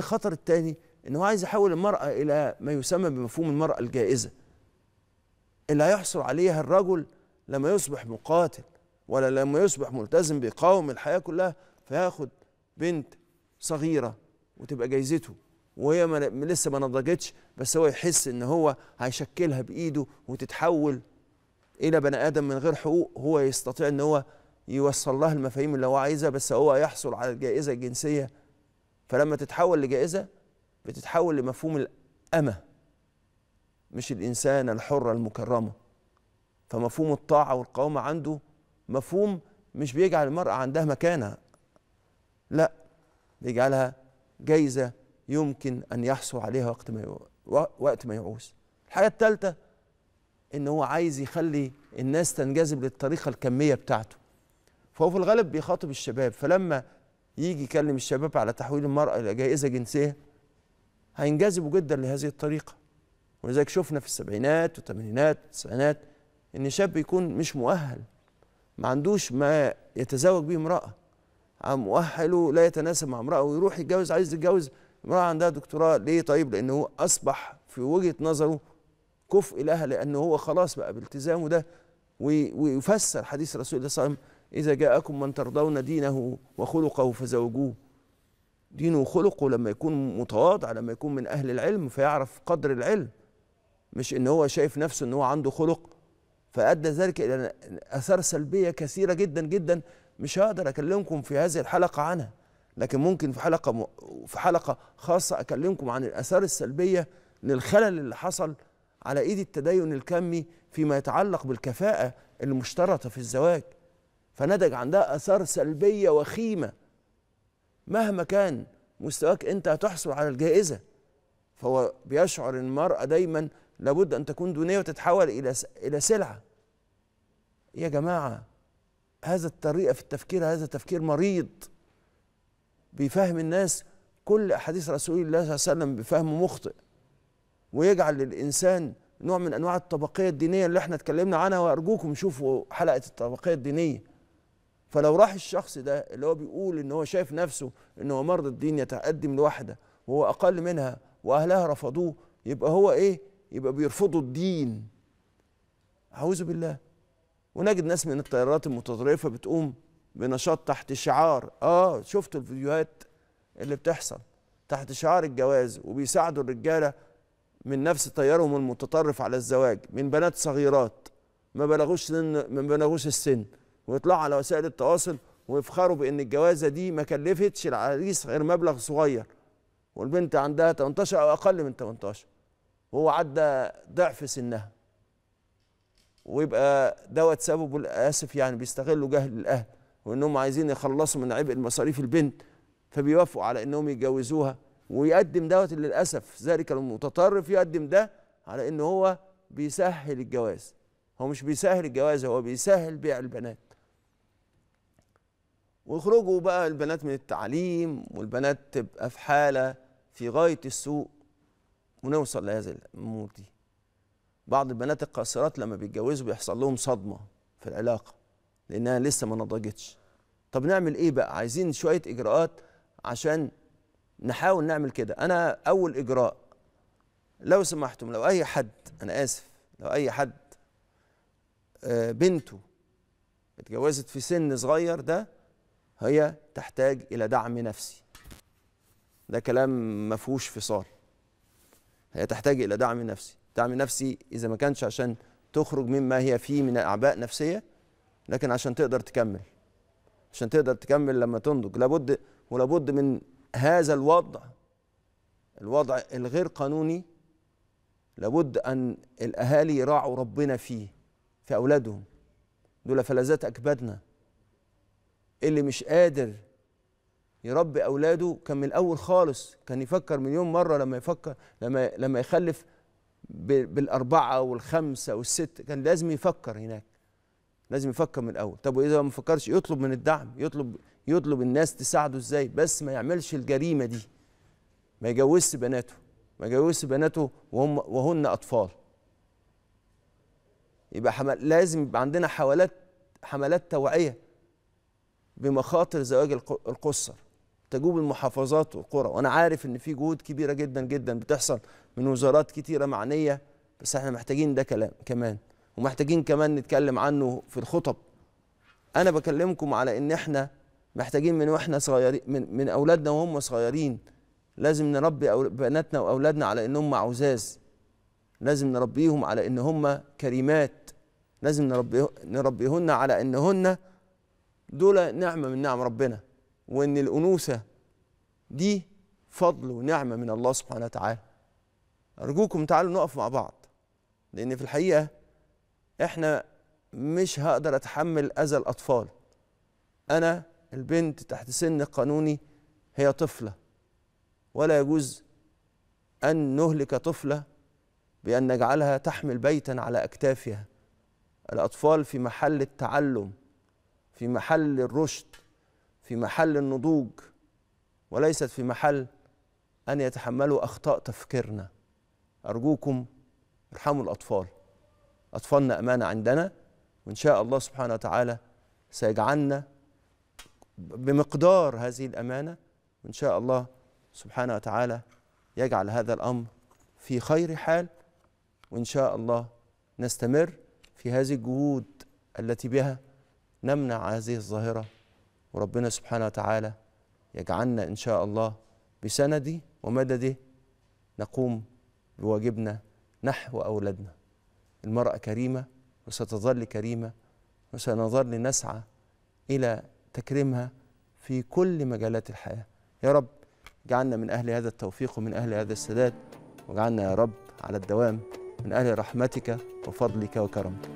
الخطر الثاني انه عايز يحول المراه الى ما يسمى بمفهوم المراه الجائزه اللي هيحصل عليها الرجل لما يصبح مقاتل ولا لما يصبح ملتزم بقوم الحياه كلها فياخد بنت صغيره وتبقى جايزته وهي ما لسه ما نضجتش بس هو يحس ان هو هيشكلها بايده وتتحول الى بني ادم من غير حقوق هو يستطيع ان هو يوصل لها المفاهيم اللي هو عايزها بس هو يحصل على الجائزه الجنسيه فلما تتحول لجائزة بتتحول لمفهوم الأمة مش الإنسان الحرة المكرمة فمفهوم الطاعة والقوامة عنده مفهوم مش بيجعل المرأة عندها مكانة لا بيجعلها جايزة يمكن أن يحصل عليها وقت ما وقت ما يعوز الحاجة الثالثة إن هو عايز يخلي الناس تنجذب للطريقة الكمية بتاعته فهو في الغالب بيخاطب الشباب فلما يجي يكلم الشباب على تحويل المرأة إلى جائزة جنسية هينجذبوا جدا لهذه الطريقة ولذلك شفنا في السبعينات والثمانينات والتسعينات إن شاب يكون مش مؤهل ما عندوش ما يتزوج به امرأة مؤهله لا يتناسب مع امرأة ويروح يتجوز عايز يتجوز امرأة عندها دكتوراه ليه طيب لأنه أصبح في وجهة نظره كفء لها لأنه هو خلاص بقى بالتزامه ده ويفسر حديث رسول الله صلى الله عليه وسلم إذا جاءكم من ترضون دينه وخلقه فزوجوه دينه وخلقه لما يكون متواضع لما يكون من أهل العلم فيعرف قدر العلم مش إن هو شايف نفسه إن هو عنده خلق فأدى ذلك إلى آثار سلبية كثيرة جدا جدا مش هقدر أكلمكم في هذه الحلقة عنها لكن ممكن في حلقة م... في حلقة خاصة أكلمكم عن الآثار السلبية للخلل اللي حصل على إيد التدين الكمي فيما يتعلق بالكفاءة المشترطة في الزواج فنتج عندها اثار سلبيه وخيمه مهما كان مستواك انت هتحصل على الجائزه فهو بيشعر المراه دايما لابد ان تكون دونيه وتتحول الى الى سلعه يا جماعه هذا الطريقه في التفكير هذا تفكير مريض بيفهم الناس كل احاديث رسول الله صلى الله عليه وسلم بفهم مخطئ ويجعل للانسان نوع من انواع الطبقيه الدينيه اللي احنا اتكلمنا عنها وارجوكم شوفوا حلقه الطبقيه الدينيه فلو راح الشخص ده اللي هو بيقول ان هو شايف نفسه ان هو مرض الدين يتقدم لوحده وهو اقل منها واهلها رفضوه يبقى هو ايه يبقى بيرفضوا الدين اعوذ بالله ونجد ناس من التيارات المتطرفه بتقوم بنشاط تحت شعار اه شفت الفيديوهات اللي بتحصل تحت شعار الجواز وبيساعدوا الرجاله من نفس تيارهم المتطرف على الزواج من بنات صغيرات ما بلغوش سن ما بلغوش السن ويطلعوا على وسائل التواصل ويفخروا بان الجوازه دي ما كلفتش العريس غير مبلغ صغير والبنت عندها 18 او اقل من 18 وهو عدى ضعف سنها ويبقى دوت سببه للاسف يعني بيستغلوا جهل الاهل وانهم عايزين يخلصوا من عبء المصاريف البنت فبيوافقوا على انهم يتجوزوها ويقدم دوت للاسف ذلك المتطرف يقدم ده على ان هو بيسهل الجواز هو مش بيسهل الجواز هو بيسهل بيع البنات ويخرجوا بقى البنات من التعليم والبنات تبقى في حالة في غاية السوء ونوصل لهذه الأمور دي بعض البنات القاصرات لما بيتجوزوا بيحصل لهم صدمة في العلاقة لأنها لسه ما نضجتش طب نعمل إيه بقى عايزين شوية إجراءات عشان نحاول نعمل كده أنا أول إجراء لو سمحتم لو أي حد أنا آسف لو أي حد آه، بنته اتجوزت في سن صغير ده هي تحتاج إلى دعم نفسي ده كلام ما فيهوش فصال هي تحتاج إلى دعم نفسي دعم نفسي إذا ما كانش عشان تخرج مما هي فيه من أعباء نفسية لكن عشان تقدر تكمل عشان تقدر تكمل لما تنضج لابد ولابد من هذا الوضع الوضع الغير قانوني لابد أن الأهالي يراعوا ربنا فيه في أولادهم دول فلذات أكبادنا اللي مش قادر يربي اولاده كان من الاول خالص كان يفكر مليون مره لما يفكر لما لما يخلف بالاربعه والخمسه والست كان لازم يفكر هناك لازم يفكر من الاول طب واذا ما فكرش يطلب من الدعم يطلب يطلب الناس تساعده ازاي بس ما يعملش الجريمه دي ما يجوزش بناته ما يجوزش بناته وهم وهن اطفال يبقى حمل لازم يبقى عندنا حملات حملات توعيه بمخاطر زواج القصر تجوب المحافظات والقرى وانا عارف ان في جهود كبيره جدا جدا بتحصل من وزارات كتيره معنيه بس احنا محتاجين ده كلام كمان ومحتاجين كمان نتكلم عنه في الخطب انا بكلمكم على ان احنا محتاجين من واحنا صغيرين من, من اولادنا وهم صغيرين لازم نربي بناتنا واولادنا على انهم عزاز لازم نربيهم على ان هم كريمات لازم نربيهن على انهن دول نعمه من نعم ربنا وان الانوثه دي فضل ونعمه من الله سبحانه وتعالى ارجوكم تعالوا نقف مع بعض لان في الحقيقه احنا مش هقدر اتحمل اذى الاطفال انا البنت تحت سن قانوني هي طفله ولا يجوز ان نهلك طفله بان نجعلها تحمل بيتا على اكتافها الاطفال في محل التعلم في محل الرشد في محل النضوج وليست في محل ان يتحملوا اخطاء تفكيرنا ارجوكم ارحموا الاطفال اطفالنا امانه عندنا وان شاء الله سبحانه وتعالى سيجعلنا بمقدار هذه الامانه وان شاء الله سبحانه وتعالى يجعل هذا الامر في خير حال وان شاء الله نستمر في هذه الجهود التي بها نمنع هذه الظاهرة وربنا سبحانه وتعالى يجعلنا إن شاء الله بسنده ومدده نقوم بواجبنا نحو أولادنا المرأة كريمة وستظل كريمة وسنظل نسعى إلى تكريمها في كل مجالات الحياة يا رب جعلنا من أهل هذا التوفيق ومن أهل هذا السداد وجعلنا يا رب على الدوام من أهل رحمتك وفضلك وكرمك